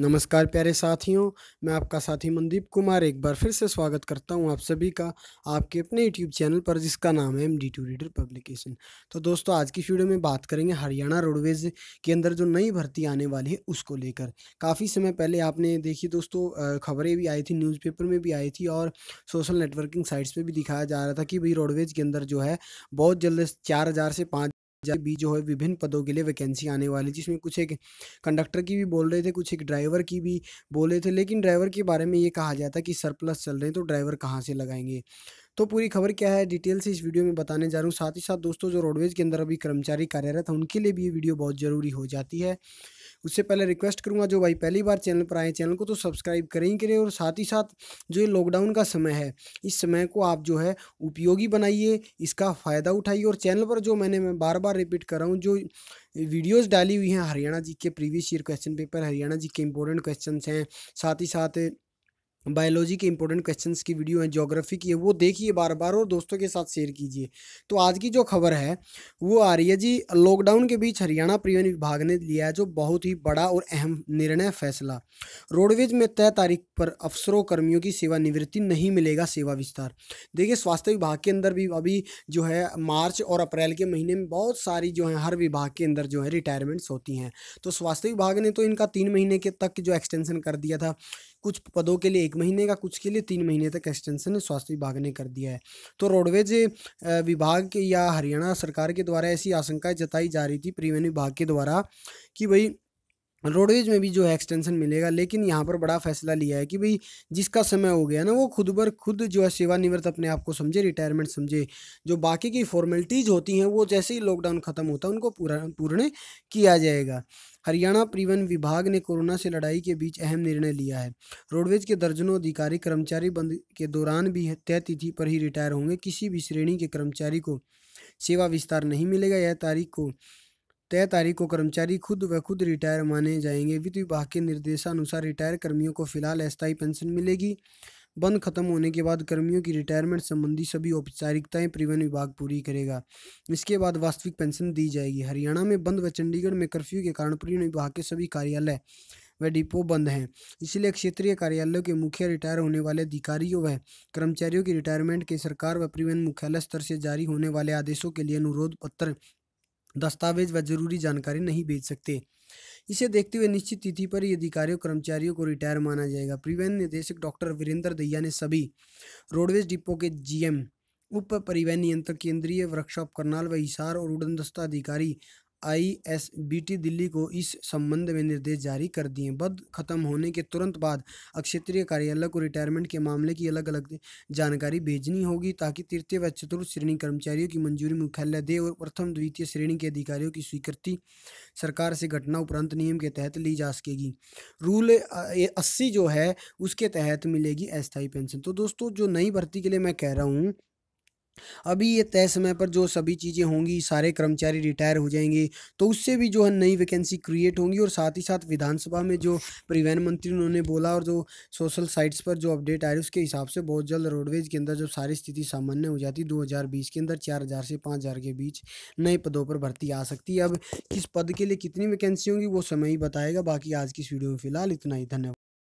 नमस्कार प्यारे साथियों मैं आपका साथी मनदीप कुमार एक बार फिर से स्वागत करता हूं आप सभी का आपके अपने यूट्यूब चैनल पर जिसका नाम है M D two reader publication तो दोस्तों आज की वीडियो में बात करेंगे हरियाणा रोडवेज के अंदर जो नई भर्ती आने वाली है उसको लेकर काफ़ी समय पहले आपने देखी दोस्तों खबरें भी आई थी न्यूज़पेपर में भी आई थी और सोशल नेटवर्किंग साइट्स पर भी दिखाया जा रहा था कि भाई रोडवेज के अंदर जो है बहुत जल्द चार से पाँच भी जो है विभिन्न पदों के लिए वैकेंसी आने वाली जिसमें कुछ एक कंडक्टर की भी बोल रहे थे कुछ एक ड्राइवर की भी बोल रहे थे लेकिन ड्राइवर के बारे में ये कहा जाता कि सरप्लस चल रहे हैं तो ड्राइवर कहाँ से लगाएंगे तो पूरी खबर क्या है डिटेल से इस वीडियो में बताने जा रहा हूँ साथ ही साथ दोस्तों जो रोडवेज के अंदर अभी कर्मचारी कार्यरत हैं उनके लिए भी ये वीडियो बहुत ज़रूरी हो जाती है उससे पहले रिक्वेस्ट करूँगा जो भाई पहली बार चैनल पर आए चैनल को तो सब्सक्राइब करें ही करें और साथ ही साथ जो ये लॉकडाउन का समय है इस समय को आप जो है उपयोगी बनाइए इसका फ़ायदा उठाइए और चैनल पर जो मैंने मैं बार बार रिपीट कर रहा हूँ जो वीडियोस डाली हुई हैं Haryana G K previous year question paper Haryana G K important questions हैं साथ ही साथ बायोलॉजी के इंपॉर्टेंट क्वेश्चन की वीडियो हैं जोग्राफी की है वो देखिए बार बार और दोस्तों के साथ शेयर कीजिए तो आज की जो खबर है वो आ रही है जी लॉकडाउन के बीच हरियाणा परिवहन विभाग ने लिया है जो बहुत ही बड़ा और अहम निर्णय फैसला रोडवेज में तय तारीख पर अफसरों कर्मियों की सेवानिवृत्ति नहीं मिलेगा सेवा विस्तार देखिए स्वास्थ्य विभाग के अंदर भी अभी जो है मार्च और अप्रैल के महीने में बहुत सारी जो है हर विभाग के अंदर जो है रिटायरमेंट्स होती हैं तो स्वास्थ्य विभाग ने तो इनका तीन महीने के तक जो एक्सटेंशन कर दिया था कुछ पदों के लिए एक महीने का कुछ के लिए तीन महीने तक एक्सटेंशन स्वास्थ्य विभाग ने कर दिया है तो रोडवेज विभाग या हरियाणा सरकार के द्वारा ऐसी आशंकाएं जताई जा रही थी परिवहन विभाग के द्वारा कि भाई रोडवेज में भी जो है एक्सटेंशन मिलेगा लेकिन यहाँ पर बड़ा फैसला लिया है कि भाई जिसका समय हो गया ना वो खुद पर खुद जो है सेवानिवृत्त अपने आप को समझे रिटायरमेंट समझे जो बाकी की फॉर्मेलिटीज़ होती हैं वो जैसे ही लॉकडाउन ख़त्म होता है उनको पूरा पूर्ण किया जाएगा हरियाणा परिवहन विभाग ने कोरोना से लड़ाई के बीच अहम निर्णय लिया है रोडवेज के दर्जनों अधिकारी कर्मचारी बंद के दौरान भी तय तिथि पर ही रिटायर होंगे किसी भी श्रेणी के कर्मचारी को सेवा विस्तार नहीं मिलेगा यह तारीख को तय तारीख को कर्मचारी खुद व खुद रिटायर माने जाएंगे वित्त विभाग के निर्देशानुसार रिटायर कर्मियों को फिलहाल अस्थायी पेंशन मिलेगी बंद खत्म होने के बाद कर्मियों की रिटायरमेंट संबंधी सभी औपचारिकताएं परिवहन विभाग पूरी करेगा इसके बाद वास्तविक पेंशन दी जाएगी हरियाणा में बंद व चंडीगढ़ में कर्फ्यू के कारण परिवहन विभाग के सभी कार्यालय व डिपो बंद हैं इसलिए क्षेत्रीय कार्यालयों के मुख्य रिटायर होने वाले अधिकारियों व कर्मचारियों की रिटायरमेंट के सरकार व परिवहन मुख्यालय स्तर से जारी होने वाले आदेशों के लिए अनुरोध पत्र दस्तावेज व जरूरी जानकारी नहीं भेज सकते इसे देखते हुए निश्चित तिथि पर ही अधिकारियों कर्मचारियों को रिटायर माना जाएगा परिवहन निदेशक डॉक्टर वीरेंद्र दैया ने सभी रोडवेज डिपो के जीएम उप परिवहन नियंत्रक केंद्रीय वर्कशॉप करनाल व हिसार और उड़न दस्ता अधिकारी आईएसबीटी दिल्ली को इस संबंध में निर्देश जारी कर दिए बद खत्म होने के तुरंत बाद अक्षेत्रीय कार्यालय को रिटायरमेंट के मामले की अलग अलग जानकारी भेजनी होगी ताकि तृतीय व चतुर्थ श्रेणी कर्मचारियों की मंजूरी मुख्यालय दे और प्रथम द्वितीय श्रेणी के अधिकारियों की स्वीकृति सरकार से घटना उपरांत नियम के तहत ली जा सकेगी रूल अस्सी जो है उसके तहत मिलेगी अस्थायी पेंशन तो दोस्तों जो नई भर्ती के लिए मैं कह रहा हूँ अभी ये तय समय पर जो सभी चीज़ें होंगी सारे कर्मचारी रिटायर हो जाएंगे तो उससे भी जो है नई वैकेंसी क्रिएट होंगी और साथ ही साथ विधानसभा में जो परिवहन मंत्री उन्होंने बोला और जो सोशल साइट्स पर जो अपडेट आए उसके हिसाब से बहुत जल्द रोडवेज के अंदर जब सारी स्थिति सामान्य हो जाती दो हज़ार बीस के अंदर चार हज़ार से पाँच हज़ार के बीच नए पदों पर भर्ती आ सकती है अब किस पद के लिए कितनी वैकेंसी होंगी वो समय ही बताएगा बाकी आज की इस वीडियो में फिलहाल इतना ही धन्यवाद